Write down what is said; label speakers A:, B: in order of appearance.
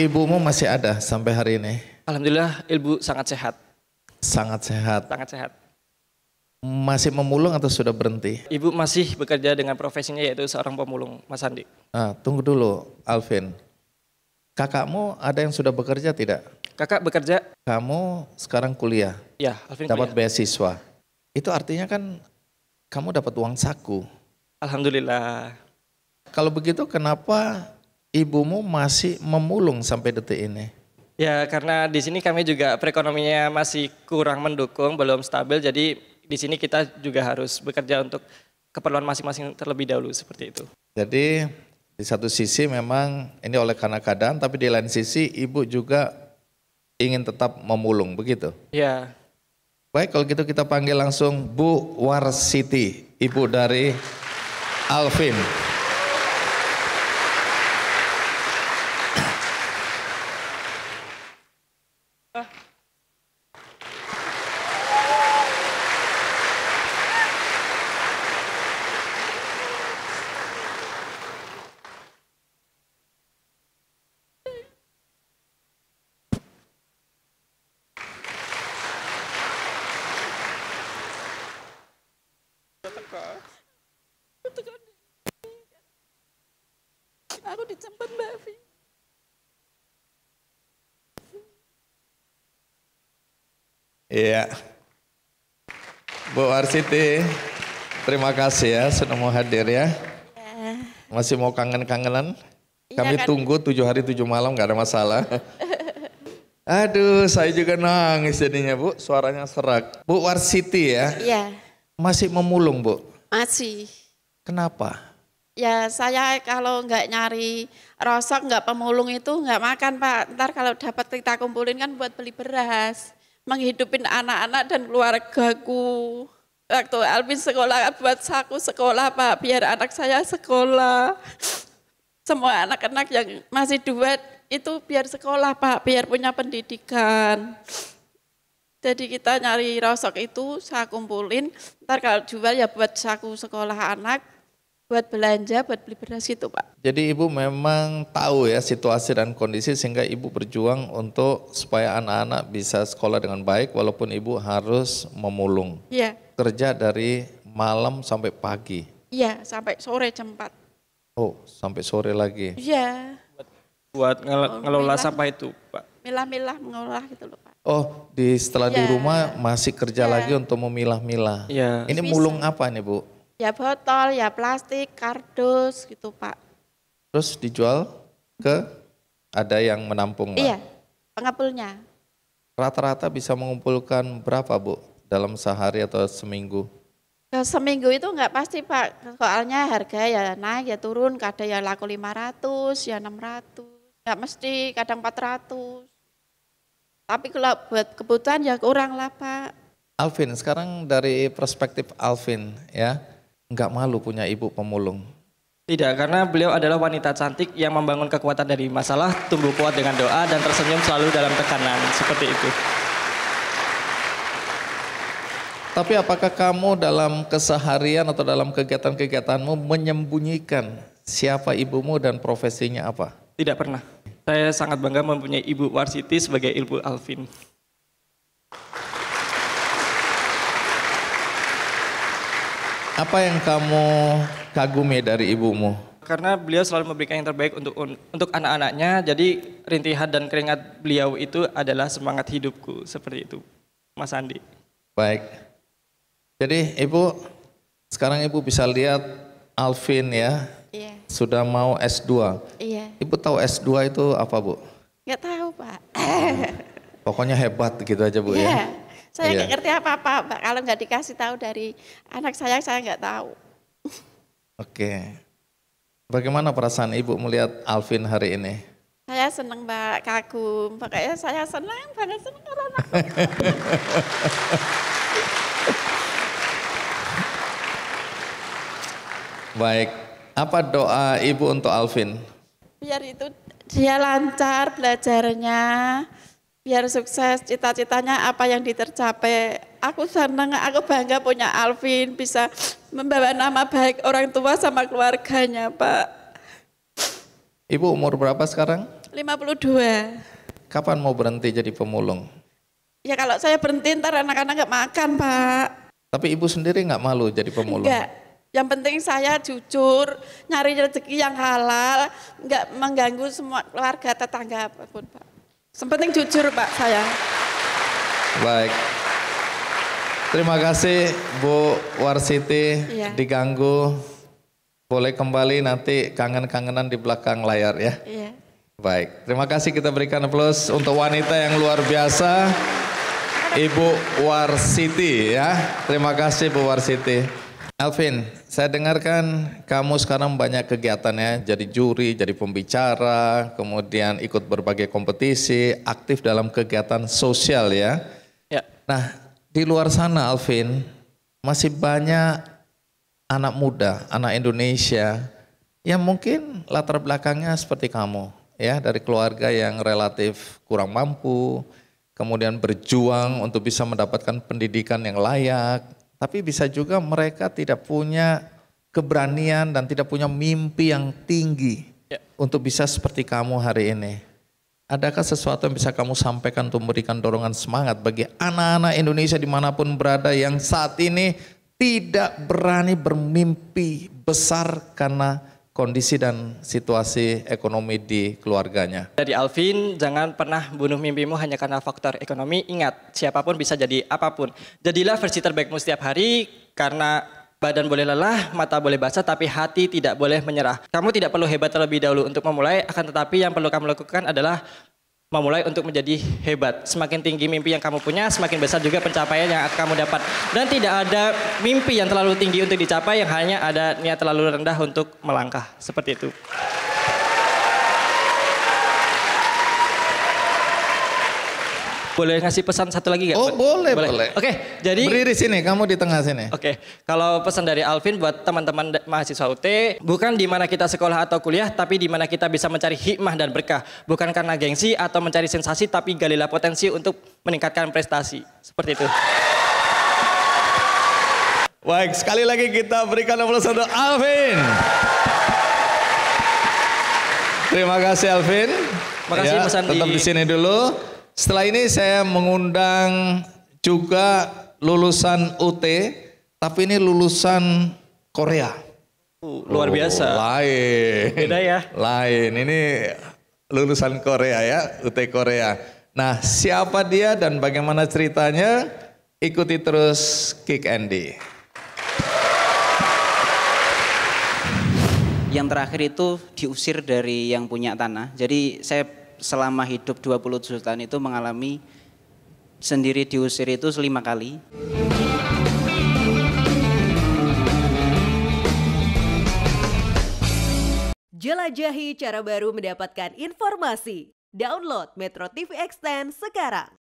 A: Ibumu masih ada sampai hari ini?
B: Alhamdulillah ibu sangat sehat. Sangat sehat. Sangat sehat.
A: Masih memulung atau sudah berhenti?
B: Ibu masih bekerja dengan profesinya yaitu seorang pemulung, Mas Andi.
A: Nah, tunggu dulu, Alvin. Kakakmu ada yang sudah bekerja tidak?
B: Kakak bekerja.
A: Kamu sekarang kuliah.
B: Ya, Alvin Dapat
A: kuliah. beasiswa. Itu artinya kan kamu dapat uang saku. Alhamdulillah. Kalau begitu kenapa ibumu masih memulung sampai detik ini?
B: Ya karena di sini kami juga perekonomiannya masih kurang mendukung, belum stabil. Jadi di sini kita juga harus bekerja untuk keperluan masing-masing terlebih dahulu seperti itu.
A: Jadi di satu sisi memang ini oleh karena keadaan, tapi di lain sisi ibu juga ingin tetap memulung, begitu? Ya. Baik kalau gitu kita panggil langsung Bu Warsiti, ibu dari Alvin.
C: aku dijemput Mbak Vi.
A: Iya. Bu Arsiti, terima kasih ya sudah mau hadir ya. ya. Masih mau kangen-kangenan? Iya Kami kan? tunggu tujuh hari tujuh malam gak ada masalah. Aduh, saya juga nangis jadinya Bu, suaranya serak. Bu Warsiti ya? Iya. Masih memulung Bu?
C: Masih. Kenapa? Ya saya kalau nggak nyari rosok, nggak pemulung itu nggak makan Pak. Ntar kalau dapat kita kumpulin kan buat beli beras. Menghidupin anak-anak dan keluargaku. Waktu Alvin sekolah buat saku sekolah Pak, biar anak saya sekolah. Semua anak-anak yang masih duet itu biar sekolah Pak, biar punya pendidikan. Jadi kita nyari rosok itu saya kumpulin, ntar kalau jual ya buat saku sekolah anak, buat belanja, buat beli beras itu Pak.
A: Jadi Ibu memang tahu ya situasi dan kondisi sehingga Ibu berjuang untuk supaya anak-anak bisa sekolah dengan baik walaupun Ibu harus memulung. Iya. Kerja dari malam sampai pagi.
C: Iya, sampai sore jam
A: Oh, sampai sore lagi.
C: Iya.
B: Buat ngel oh, ngelola sampah itu,
A: Pak.
C: Milah-milah mengolah gitu loh, Pak.
A: Oh, di setelah ya. di iya. rumah masih kerja ya. lagi untuk memilah-milah. Iya. Ini mulung apa nih, Bu?
C: Ya botol, ya plastik, kardus gitu Pak.
A: Terus dijual ke ada yang menampung Pak? Iya,
C: pengepulnya.
A: Rata-rata bisa mengumpulkan berapa Bu dalam sehari atau seminggu?
C: Ke seminggu itu enggak pasti Pak, soalnya harga ya naik ya turun, kadang ya laku 500, ya 600, enggak mesti kadang 400. Tapi kalau buat kebutuhan ya kurang lah Pak.
A: Alvin, sekarang dari perspektif Alvin ya, nggak malu punya ibu pemulung?
B: Tidak, karena beliau adalah wanita cantik yang membangun kekuatan dari masalah, tumbuh kuat dengan doa, dan tersenyum selalu dalam tekanan. Seperti itu.
A: Tapi apakah kamu dalam keseharian atau dalam kegiatan-kegiatanmu menyembunyikan siapa ibumu dan profesinya apa? Tidak pernah.
B: Saya sangat bangga mempunyai ibu Warsiti sebagai ibu Alvin.
A: Apa yang kamu kagumi dari ibumu?
B: Karena beliau selalu memberikan yang terbaik untuk untuk anak-anaknya, jadi rintihan dan keringat beliau itu adalah semangat hidupku seperti itu, Mas Andi.
A: Baik. Jadi ibu, sekarang ibu bisa lihat Alvin ya, iya. sudah mau S2. Iya. Ibu tahu S2 itu apa bu?
C: Gak tahu pak.
A: Pokoknya hebat gitu aja bu yeah. ya. Iya. Saya nggak iya.
C: ngerti apa-apa, Pak. Kalau nggak dikasih tahu dari anak saya, saya nggak tahu.
A: Oke. Bagaimana perasaan Ibu melihat Alvin hari ini?
C: Saya senang, Pak. Kagum. Pokoknya saya senang banget senang anak.
A: Baik, apa doa Ibu untuk Alvin?
C: Biar itu dia lancar belajarnya, biar sukses cita-citanya apa yang ditercapai. Aku senang, aku bangga punya Alvin bisa membawa nama baik orang tua sama keluarganya, Pak.
A: Ibu umur berapa sekarang?
C: 52.
A: Kapan mau berhenti jadi pemulung?
C: Ya kalau saya berhenti ntar anak-anak nggak makan, Pak.
A: Tapi ibu sendiri nggak malu jadi pemulung? Enggak.
C: Yang penting saya jujur, nyari rezeki yang halal, nggak mengganggu semua keluarga tetangga apapun, Pak. Sempenting jujur Pak saya.
A: Baik. Terima kasih Bu Warsiti iya. diganggu. Boleh kembali nanti kangen-kangenan di belakang layar ya. Iya. Baik, terima kasih kita berikan plus untuk wanita yang luar biasa. Ibu Warsiti ya. Terima kasih Bu Warsiti. Alvin, saya dengarkan kamu sekarang banyak kegiatannya, jadi juri, jadi pembicara, kemudian ikut berbagai kompetisi, aktif dalam kegiatan sosial ya. Ya. Nah, di luar sana Alvin, masih banyak anak muda, anak Indonesia yang mungkin latar belakangnya seperti kamu ya, dari keluarga yang relatif kurang mampu, kemudian berjuang untuk bisa mendapatkan pendidikan yang layak, tapi bisa juga mereka tidak punya keberanian dan tidak punya mimpi yang tinggi ya. untuk bisa seperti kamu hari ini. Adakah sesuatu yang bisa kamu sampaikan untuk memberikan dorongan semangat bagi anak-anak Indonesia dimanapun berada yang saat ini tidak berani bermimpi besar karena kondisi dan situasi ekonomi di keluarganya.
B: Dari Alvin, jangan pernah bunuh mimpimu hanya karena faktor ekonomi. Ingat, siapapun bisa jadi apapun. Jadilah versi terbaikmu setiap hari karena badan boleh lelah, mata boleh basah, tapi hati tidak boleh menyerah. Kamu tidak perlu hebat terlebih dahulu untuk memulai, akan tetapi yang perlu kamu lakukan adalah memulai untuk menjadi hebat. Semakin tinggi mimpi yang kamu punya, semakin besar juga pencapaian yang kamu dapat. Dan tidak ada mimpi yang terlalu tinggi untuk dicapai, yang hanya ada niat terlalu rendah untuk melangkah. Seperti itu. Boleh ngasih pesan satu lagi gak? Oh boleh boleh. boleh. Oke okay, jadi. Berdiri
A: sini kamu di tengah sini.
B: Oke okay. kalau pesan dari Alvin buat teman-teman mahasiswa UT bukan di mana kita sekolah atau kuliah tapi di mana kita bisa mencari hikmah dan berkah bukan karena gengsi atau mencari sensasi tapi galilah potensi untuk meningkatkan prestasi seperti itu.
A: Baik, sekali lagi kita berikan aplaus untuk Alvin. Terima kasih Alvin. Terima ya, pesan Andi. Tetap di sini dulu. Setelah ini saya mengundang juga lulusan UT, tapi ini lulusan Korea. Uh, luar oh, biasa. Lain. Beda ya. Lain. Ini lulusan Korea ya, UT Korea. Nah, siapa dia dan bagaimana ceritanya? Ikuti
B: terus Kick Andy. Yang terakhir itu diusir dari yang punya tanah. Jadi saya selama hidup 27 tahun itu mengalami sendiri diusir itu lima kali.
A: Jelajahi cara baru mendapatkan informasi. Download
B: Metro TV Extend sekarang.